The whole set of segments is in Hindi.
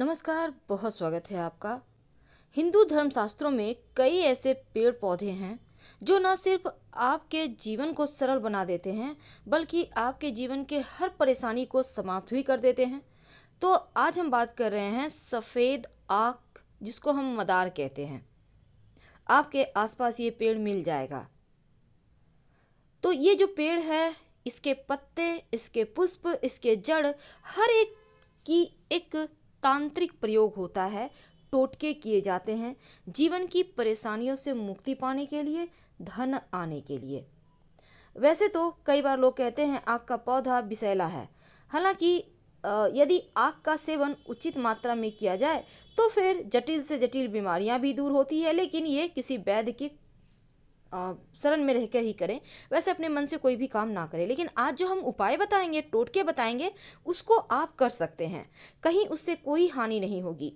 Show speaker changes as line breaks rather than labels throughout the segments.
नमस्कार बहुत स्वागत है आपका हिंदू धर्मशास्त्रों में कई ऐसे पेड़ पौधे हैं जो न सिर्फ आपके जीवन को सरल बना देते हैं बल्कि आपके जीवन के हर परेशानी को समाप्त भी कर देते हैं तो आज हम बात कर रहे हैं सफ़ेद आँख जिसको हम मदार कहते हैं आपके आसपास ये पेड़ मिल जाएगा तो ये जो पेड़ है इसके पत्ते इसके पुष्प इसके जड़ हर एक की एक तांत्रिक प्रयोग होता है टोटके किए जाते हैं जीवन की परेशानियों से मुक्ति पाने के लिए धन आने के लिए वैसे तो कई बार लोग कहते हैं आग का पौधा विषैला है हालांकि यदि आग का सेवन उचित मात्रा में किया जाए तो फिर जटिल से जटिल बीमारियां भी दूर होती है लेकिन ये किसी वैद्य के शरण में रहकर ही करें वैसे अपने मन से कोई भी काम ना करें लेकिन आज जो हम उपाय बताएंगे टोटके बताएंगे उसको आप कर सकते हैं कहीं उससे कोई हानि नहीं होगी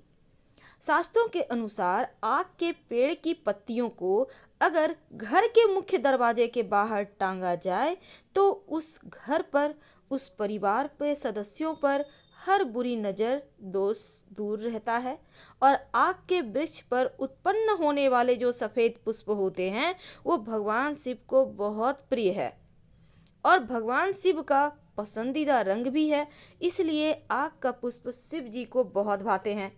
शास्त्रों के अनुसार आग के पेड़ की पत्तियों को अगर घर के मुख्य दरवाजे के बाहर टांगा जाए तो उस घर पर उस परिवार के सदस्यों पर हर बुरी नज़र दोष दूर रहता है और आग के वृक्ष पर उत्पन्न होने वाले जो सफ़ेद पुष्प होते हैं वो भगवान शिव को बहुत प्रिय है और भगवान शिव का पसंदीदा रंग भी है इसलिए आग का पुष्प शिव जी को बहुत भाते हैं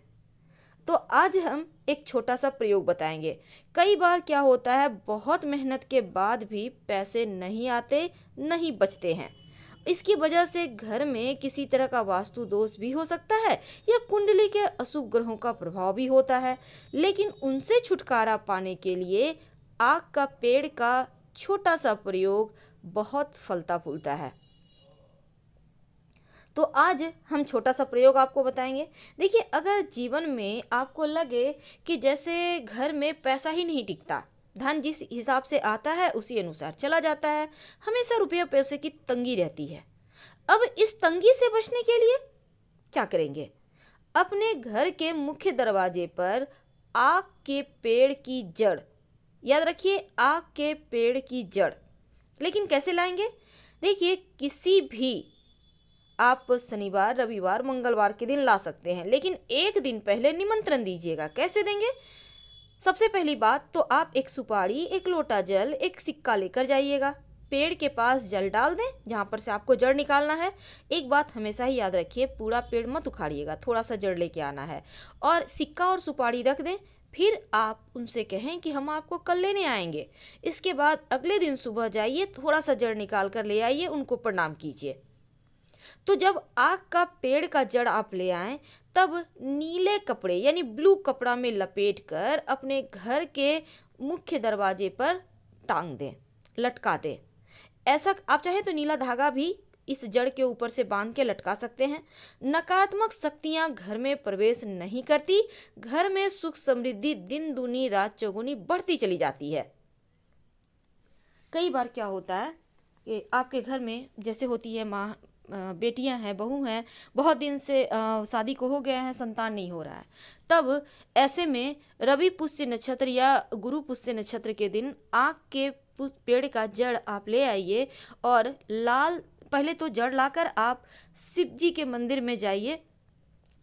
तो आज हम एक छोटा सा प्रयोग बताएंगे कई बार क्या होता है बहुत मेहनत के बाद भी पैसे नहीं आते नहीं बचते हैं इसकी वजह से घर में किसी तरह का वास्तु दोष भी हो सकता है या कुंडली के अशुभ ग्रहों का प्रभाव भी होता है लेकिन उनसे छुटकारा पाने के लिए आग का पेड़ का छोटा सा प्रयोग बहुत फलता फूलता है तो आज हम छोटा सा प्रयोग आपको बताएंगे देखिए अगर जीवन में आपको लगे कि जैसे घर में पैसा ही नहीं टिकता धन जिस हिसाब से आता है उसी अनुसार चला जाता है हमेशा रुपये पैसे की तंगी रहती है अब इस तंगी से बचने के लिए क्या करेंगे अपने घर के मुख्य दरवाजे पर आग के पेड़ की जड़ याद रखिए आग के पेड़ की जड़ लेकिन कैसे लाएंगे देखिए किसी भी आप शनिवार रविवार मंगलवार के दिन ला सकते हैं लेकिन एक दिन पहले निमंत्रण दीजिएगा कैसे देंगे सबसे पहली बात तो आप एक सुपारी एक लोटा जल एक सिक्का लेकर जाइएगा पेड़ के पास जल डाल दें जहाँ पर से आपको जड़ निकालना है एक बात हमेशा ही याद रखिए पूरा पेड़ मत उखाड़िएगा थोड़ा सा जड़ लेके आना है और सिक्का और सुपारी रख दें फिर आप उनसे कहें कि हम आपको कल लेने आएंगे इसके बाद अगले दिन सुबह जाइए थोड़ा सा जड़ निकाल कर ले आइए उनको प्रणाम कीजिए तो जब आग का पेड़ का जड़ आप ले आएँ तब नीले कपड़े यानी ब्लू कपड़ा में लपेट कर अपने घर के मुख्य दरवाजे पर टांग दें लटका दें ऐसा आप चाहे तो नीला धागा भी इस जड़ के ऊपर से बांध के लटका सकते हैं नकारात्मक शक्तियाँ घर में प्रवेश नहीं करती घर में सुख समृद्धि दिन दूनी रात चौगुनी बढ़ती चली जाती है कई बार क्या होता है कि आपके घर में जैसे होती है माँ बेटियां हैं बहू हैं बहुत दिन से शादी को हो गया है संतान नहीं हो रहा है तब ऐसे में रवि पुष्य नक्षत्र या गुरु पुष्य नक्षत्र के दिन आँख के पेड़ का जड़ आप ले आइए और लाल पहले तो जड़ लाकर आप शिव जी के मंदिर में जाइए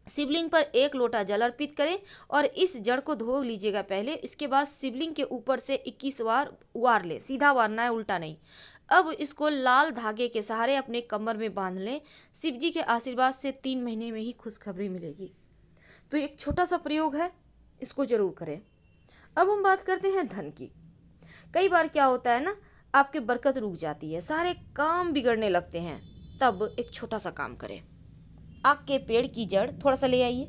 शिवलिंग पर एक लोटा जल अर्पित करें और इस जड़ को धो लीजिएगा पहले इसके बाद शिवलिंग के ऊपर से 21 बार वार लें सीधा वारना है उल्टा नहीं अब इसको लाल धागे के सहारे अपने कमर में बांध लें शिव जी के आशीर्वाद से तीन महीने में ही खुशखबरी मिलेगी तो एक छोटा सा प्रयोग है इसको जरूर करें अब हम बात करते हैं धन की कई बार क्या होता है ना आपके बरकत रुक जाती है सारे काम बिगड़ने लगते हैं तब एक छोटा सा काम करें आग के पेड़ की जड़ थोड़ा सा ले आइए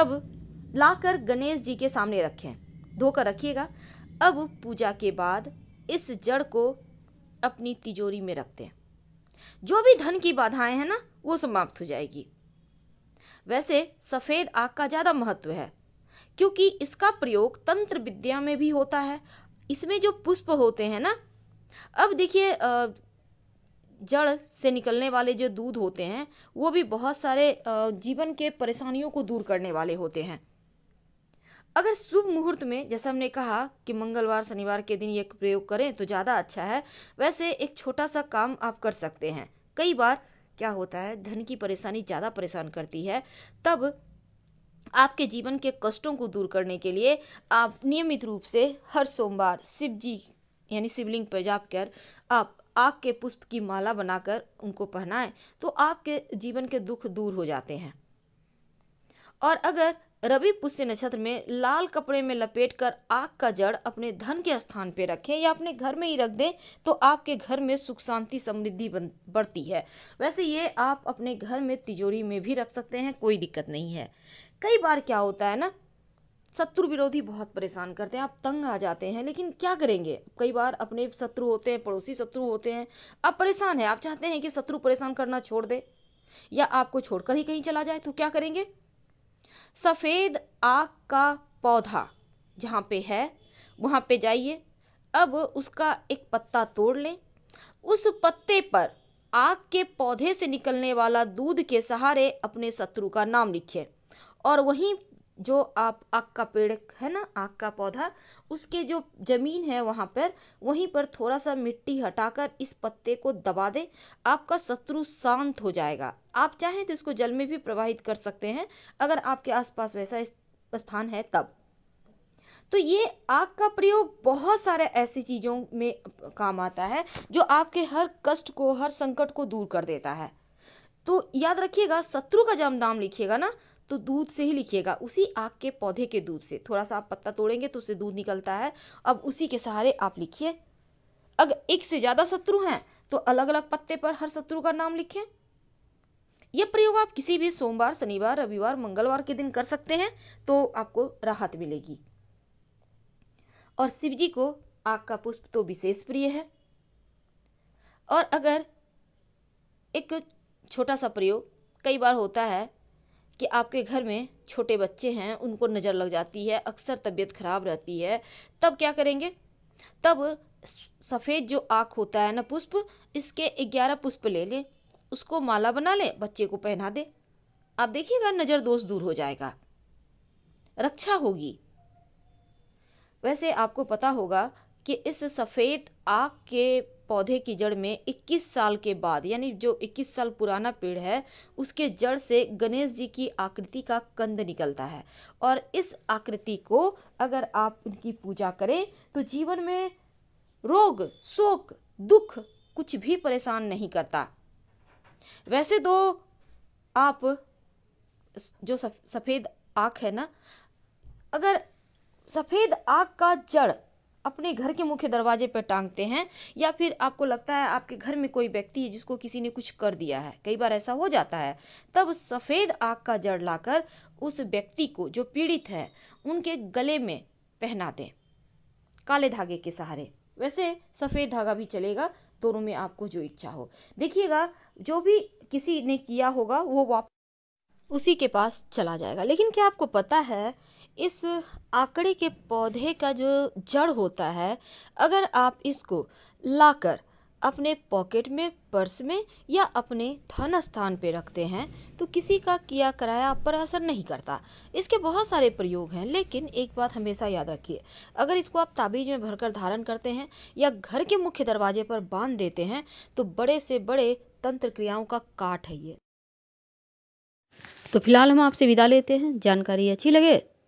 अब लाकर गणेश जी के सामने रखें धोकर रखिएगा अब पूजा के बाद इस जड़ को अपनी तिजोरी में रखते हैं जो भी धन की बाधाएं हैं ना वो समाप्त हो जाएगी वैसे सफ़ेद आग का ज़्यादा महत्व है क्योंकि इसका प्रयोग तंत्र विद्या में भी होता है इसमें जो पुष्प होते हैं ना अब देखिए जड़ से निकलने वाले जो दूध होते हैं वो भी बहुत सारे जीवन के परेशानियों को दूर करने वाले होते हैं अगर शुभ मुहूर्त में जैसा हमने कहा कि मंगलवार शनिवार के दिन ये प्रयोग करें तो ज़्यादा अच्छा है वैसे एक छोटा सा काम आप कर सकते हैं कई बार क्या होता है धन की परेशानी ज़्यादा परेशान करती है तब आपके जीवन के कष्टों को दूर करने के लिए आप नियमित रूप से हर सोमवार शिव जी यानी शिवलिंग पर जाप कर आप आग के पुष्प की माला बनाकर उनको पहनाएं तो आपके जीवन के दुख दूर हो जाते हैं और अगर रवि पुष्य नक्षत्र में लाल कपड़े में लपेटकर आग का जड़ अपने धन के स्थान पर रखें या अपने घर में ही रख दें तो आपके घर में सुख शांति समृद्धि बढ़ती है वैसे ये आप अपने घर में तिजोरी में भी रख सकते हैं कोई दिक्कत नहीं है कई बार क्या होता है ना शत्रु विरोधी बहुत परेशान करते हैं आप तंग आ जाते हैं लेकिन क्या करेंगे कई बार अपने शत्रु होते हैं पड़ोसी शत्रु होते हैं आप परेशान हैं आप चाहते हैं कि शत्रु परेशान करना छोड़ दे या आपको छोड़कर ही कहीं चला जाए तो क्या करेंगे सफ़ेद आग का पौधा जहाँ पे है वहाँ पे जाइए अब उसका एक पत्ता तोड़ लें उस पत्ते पर आग के पौधे से निकलने वाला दूध के सहारे अपने शत्रु का नाम लिखें और वहीं जो आप आक का पेड़ है ना आक का पौधा उसके जो ज़मीन है वहाँ पर वहीं पर थोड़ा सा मिट्टी हटाकर इस पत्ते को दबा दें आपका शत्रु शांत हो जाएगा आप चाहें तो इसको जल में भी प्रवाहित कर सकते हैं अगर आपके आसपास वैसा स्थान है तब तो ये आग का प्रयोग बहुत सारे ऐसी चीज़ों में काम आता है जो आपके हर कष्ट को हर संकट को दूर कर देता है तो याद रखिएगा शत्रु का जब नाम लिखिएगा ना तो दूध से ही लिखिएगा उसी आग के पौधे के दूध से थोड़ा सा आप पत्ता तोड़ेंगे तो उससे दूध निकलता है अब उसी के सहारे आप लिखिए अगर एक से ज़्यादा शत्रु हैं तो अलग अलग पत्ते पर हर शत्रु का नाम लिखें यह प्रयोग आप किसी भी सोमवार शनिवार रविवार मंगलवार के दिन कर सकते हैं तो आपको राहत मिलेगी और शिव जी को आग का पुष्प तो विशेष प्रिय है और अगर एक छोटा सा प्रयोग कई बार होता है कि आपके घर में छोटे बच्चे हैं उनको नज़र लग जाती है अक्सर तबीयत खराब रहती है तब क्या करेंगे तब सफ़ेद जो आँख होता है ना पुष्प इसके ग्यारह पुष्प ले लें उसको माला बना लें बच्चे को पहना दें आप देखिएगा नज़र दोष दूर हो जाएगा रक्षा होगी वैसे आपको पता होगा कि इस सफ़ेद आँख के पौधे की जड़ में 21 साल के बाद यानी जो 21 साल पुराना पेड़ है उसके जड़ से गणेश जी की आकृति का कंद निकलता है और इस आकृति को अगर आप उनकी पूजा करें तो जीवन में रोग शोक दुख कुछ भी परेशान नहीं करता वैसे तो आप जो सफ़ेद आँख है ना अगर सफ़ेद आँख का जड़ अपने घर के मुख्य दरवाजे पर टांगते हैं या फिर आपको लगता है आपके घर में कोई व्यक्ति है जिसको किसी ने कुछ कर दिया है कई बार ऐसा हो जाता है तब सफ़ेद आग का जड़ लाकर उस व्यक्ति को जो पीड़ित है उनके गले में पहना दें काले धागे के सहारे वैसे सफ़ेद धागा भी चलेगा दोनों में आपको जो इच्छा हो देखिएगा जो भी किसी ने किया होगा वो वापस उसी के पास चला जाएगा लेकिन क्या आपको पता है इस आकड़े के पौधे का जो जड़ होता है अगर आप इसको लाकर अपने पॉकेट में पर्स में या अपने धन स्थान पर रखते हैं तो किसी का किया कराया आप पर असर नहीं करता इसके बहुत सारे प्रयोग हैं लेकिन एक बात हमेशा याद रखिए अगर इसको आप ताबीज में भरकर धारण करते हैं या घर के मुख्य दरवाजे पर बांध देते हैं तो बड़े से बड़े तंत्र क्रियाओं का काट है ये तो फिलहाल हम आपसे विदा लेते हैं जानकारी अच्छी लगे